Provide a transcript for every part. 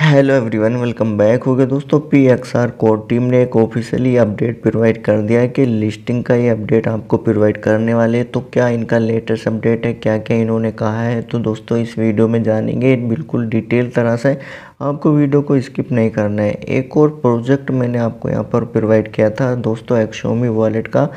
hello everyone welcome back हो गया दोस्तों P X R core team ने एक ऑफिशियली अपडेट प्रोवाइड कर दिया है कि लिस्टिंग का ये अपडेट आपको प्रोवाइड करने वाले हैं तो क्या इनका लेटेस्ट अपडेट है क्या क्या इन्होंने कहा है तो दोस्तों इस वीडियो में जानेंगे बिल्कुल डिटेल तरह से आपको वीडियो को स्किप नहीं करना है एक और प्रोजेक्ट मैंने आपको यहाँ पर प्रोवाइड किया था दोस्तों एक्शोमी वॉलेट का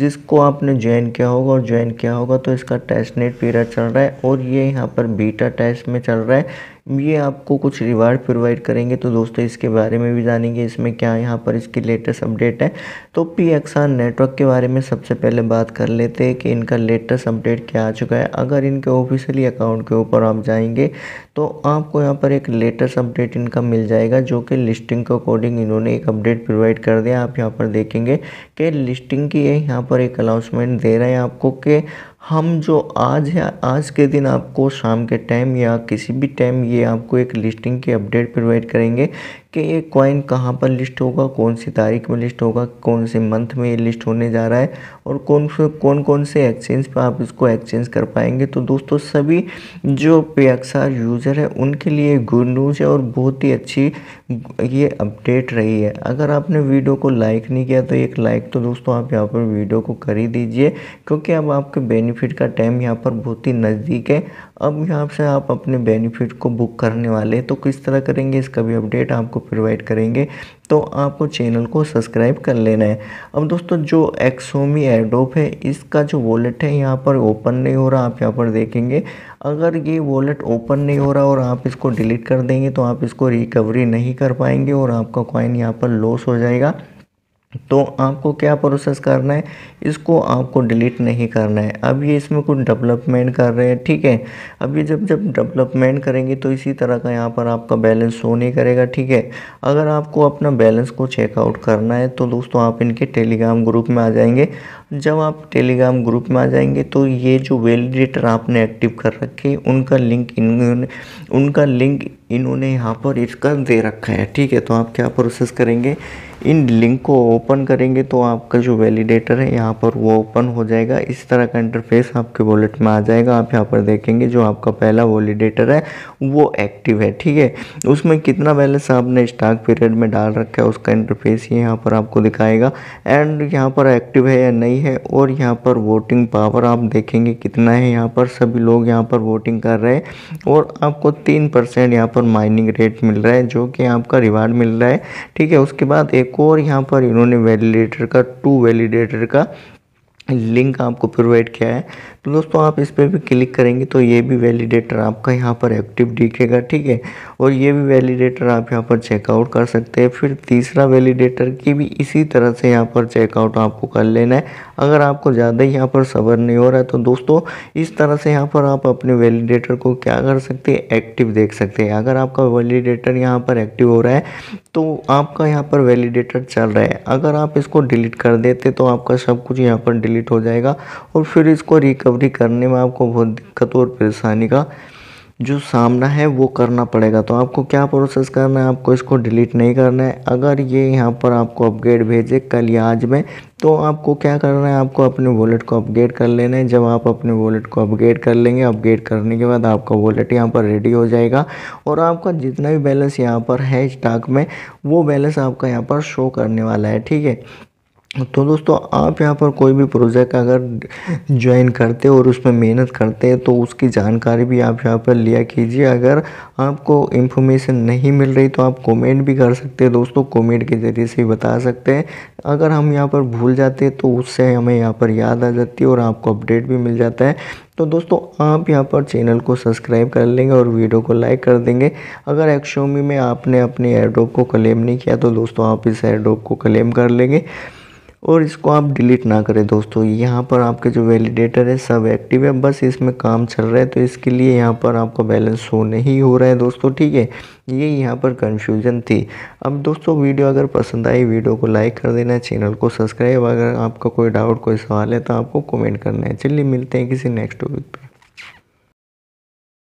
जिसको आपने ज्वाइन किया होगा और ज्वाइन किया होगा तो इसका टेस्ट नेट पीरियड चल रहा है और ये यहाँ पर बीटा टेस्ट में चल रहा है ये आपको कुछ रिवार्ड प्रोवाइड करेंगे तो दोस्तों इसके बारे में भी जानेंगे इसमें क्या यहाँ पर इसकी लेटेस्ट अपडेट है तो पी नेटवर्क के बारे में सबसे पहले बात कर लेते हैं कि इनका लेटेस्ट अपडेट क्या आ चुका है अगर इनके ऑफिशियली अकाउंट के ऊपर आप जाएंगे तो आपको यहाँ पर एक लेटेस्ट अपडेट इनका मिल जाएगा जो कि लिस्टिंग के अकॉर्डिंग इन्होंने एक अपडेट प्रोवाइड कर दिया आप यहाँ पर देखेंगे कि लिस्टिंग की यहाँ पर एक अनाउंसमेंट दे रहे हैं आपको कि हम जो आज है आज के दिन आपको शाम के टाइम या किसी भी टाइम ये आपको एक लिस्टिंग की अपडेट प्रोवाइड करेंगे कि ये कॉइन कहाँ पर लिस्ट होगा कौन सी तारीख में लिस्ट होगा कौन से मंथ में ये लिस्ट होने जा रहा है और कौन से कौन कौन से एक्सचेंज पर आप इसको एक्सचेंज कर पाएंगे तो दोस्तों सभी जो पे यूज़र है उनके लिए गुड न्यूज़ है और बहुत ही अच्छी ये अपडेट रही है अगर आपने वीडियो को लाइक नहीं किया तो एक लाइक तो दोस्तों आप यहाँ पर वीडियो को कर ही दीजिए क्योंकि अब आपके बेनिफिट बेनिफिट का टाइम यहाँ पर बहुत ही नज़दीक है अब यहाँ से आप अपने बेनिफिट को बुक करने वाले हैं तो किस तरह करेंगे इसका भी अपडेट आपको प्रोवाइड करेंगे तो आपको चैनल को सब्सक्राइब कर लेना है अब दोस्तों जो एक्सोमी एडोप है इसका जो वॉलेट है यहाँ पर ओपन नहीं हो रहा आप यहाँ पर देखेंगे अगर ये वॉलेट ओपन नहीं हो रहा और आप इसको डिलीट कर देंगे तो आप इसको रिकवरी नहीं कर पाएंगे और आपका कॉइन यहाँ पर लॉस हो जाएगा तो आपको क्या प्रोसेस करना है इसको आपको डिलीट नहीं करना है अब ये इसमें कुछ डेवलपमेंट कर रहे हैं ठीक है अब ये जब जब डेवलपमेंट करेंगे तो इसी तरह का यहाँ पर आपका बैलेंस शो नहीं करेगा ठीक है अगर आपको अपना बैलेंस को चेकआउट करना है तो दोस्तों आप इनके टेलीग्राम ग्रुप में आ जाएंगे जब आप टेलीग्राम ग्रुप में आ जाएंगे तो ये जो वैलिडेटर आपने एक्टिव कर रखे उनका लिंक इन उनका लिंक इन्होंने यहाँ पर इसका दे रखा है ठीक है तो आप क्या प्रोसेस करेंगे इन लिंक को ओपन करेंगे तो आपका जो वैलिडेटर है यहाँ पर वो ओपन हो जाएगा इस तरह का इंटरफेस आपके वॉलेट में आ जाएगा आप यहाँ पर देखेंगे जो आपका पहला वॉलीडेटर है वो एक्टिव है ठीक है उसमें कितना बैलेंस आपने स्टॉक पीरियड में डाल रखा है उसका इंटरफेस ये यहाँ पर आपको दिखाएगा एंड यहाँ पर एक्टिव है या नहीं है और यहाँ पर वोटिंग पावर आप देखेंगे कितना है यहाँ पर सभी लोग यहाँ पर वोटिंग कर रहे हैं और आपको तीन परसेंट यहाँ पर पर माइनिंग रेट मिल रहा है जो कि आपका रिवार्ड मिल रहा है ठीक है उसके बाद एक और यहाँ पर इन्होंने वैलिडेटर का टू वैलिडेटर का लिंक आपको प्रोवाइड किया है तो दोस्तों आप इस पर भी क्लिक करेंगे तो ये भी वैलिडेटर आपका यहाँ पर एक्टिव दिखेगा ठीक है और ये भी वैलिडेटर आप यहाँ पर चेकआउट कर सकते हैं फिर तीसरा वैलिडेटर की भी इसी तरह से यहाँ पर चेकआउट आपको कर लेना है अगर आपको ज़्यादा ही यहाँ पर सबर नहीं हो रहा है तो दोस्तों इस तरह से यहाँ पर आप अपने वैलिडेटर को क्या कर सकते हैं एक्टिव देख सकते हैं अगर आपका वैलिडेटर यहाँ पर एक्टिव हो रहा है तो आपका यहाँ पर वैलिडेटर चल रहा है अगर आप इसको डिलीट कर देते तो आपका सब कुछ यहाँ पर डिलीट हो जाएगा और फिर इसको रिकवरी करने में आपको बहुत दिक्कत और परेशानी का जो सामना है वो करना पड़ेगा तो आपको क्या प्रोसेस करना है आपको इसको डिलीट नहीं करना है अगर ये यहाँ पर आपको अपग्रेड भेजे कल या आज में तो आपको क्या करना है आपको अपने वॉलेट को अपग्रेड कर लेना है जब आप अपने वॉलेट को अपग्रेड कर लेंगे अपग्रेड करने के बाद आपका वॉलेट यहाँ पर रेडी हो जाएगा और आपका जितना भी बैलेंस यहाँ पर है स्टॉक में वो बैलेंस आपका यहाँ पर शो करने वाला है ठीक है तो दोस्तों आप यहाँ पर कोई भी प्रोजेक्ट अगर ज्वाइन करते और उसमें मेहनत करते हैं तो उसकी जानकारी भी आप यहाँ पर लिया कीजिए अगर आपको इन्फॉर्मेशन नहीं मिल रही तो आप कमेंट भी कर सकते हैं दोस्तों कमेंट के ज़रिए से बता सकते हैं अगर हम यहाँ पर भूल जाते हैं तो उससे हमें यहाँ पर याद आ जाती है और आपको अपडेट भी मिल जाता है तो दोस्तों आप यहाँ पर चैनल को सब्सक्राइब कर लेंगे और वीडियो को लाइक कर देंगे अगर एक्शोमी में आपने अपने एयरड्रॉप को क्लेम नहीं किया तो दोस्तों आप इस एयरड्रॉप को क्लेम कर लेंगे और इसको आप डिलीट ना करें दोस्तों यहाँ पर आपके जो वैलिडेटर है सब एक्टिव है बस इसमें काम चल रहा है तो इसके लिए यहाँ पर आपका बैलेंस शो नहीं हो रहा है दोस्तों ठीक है ये यहाँ पर कन्फ्यूजन थी अब दोस्तों वीडियो अगर पसंद आई वीडियो को लाइक कर देना चैनल को सब्सक्राइब अगर आपका कोई डाउट कोई सवाल है तो आपको कमेंट करना है चलिए मिलते हैं किसी नेक्स्ट टॉपिक पर